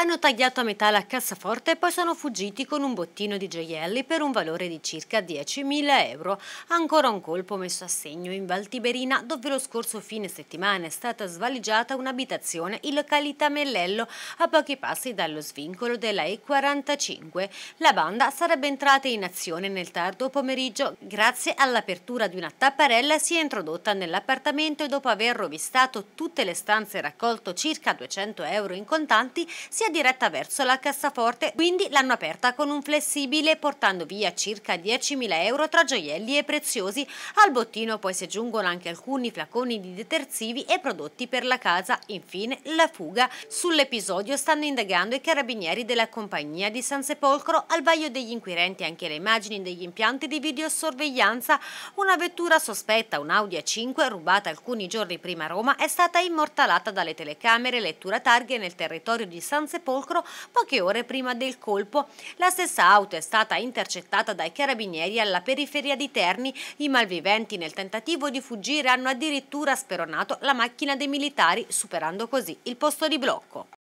hanno tagliato a metà la cassaforte e poi sono fuggiti con un bottino di gioielli per un valore di circa 10.000 euro. Ancora un colpo messo a segno in Valtiberina, dove lo scorso fine settimana è stata svaligiata un'abitazione in località Mellello, a pochi passi dallo svincolo della E45. La banda sarebbe entrata in azione nel tardo pomeriggio grazie all'apertura di una tapparella si è introdotta nell'appartamento e dopo aver rovistato tutte le stanze e raccolto circa 200 euro in contanti si è diretta verso la cassaforte, quindi l'hanno aperta con un flessibile portando via circa 10.000 euro tra gioielli e preziosi. Al bottino poi si aggiungono anche alcuni flaconi di detersivi e prodotti per la casa. Infine la fuga. Sull'episodio stanno indagando i carabinieri della compagnia di San Sepolcro, al vaglio degli inquirenti anche le immagini degli impianti di videosorveglianza. Una vettura sospetta, un Audi A5, rubata alcuni giorni prima a Roma, è stata immortalata dalle telecamere lettura targhe nel territorio di San Sepolcro sepolcro poche ore prima del colpo. La stessa auto è stata intercettata dai carabinieri alla periferia di Terni. I malviventi nel tentativo di fuggire hanno addirittura speronato la macchina dei militari, superando così il posto di blocco.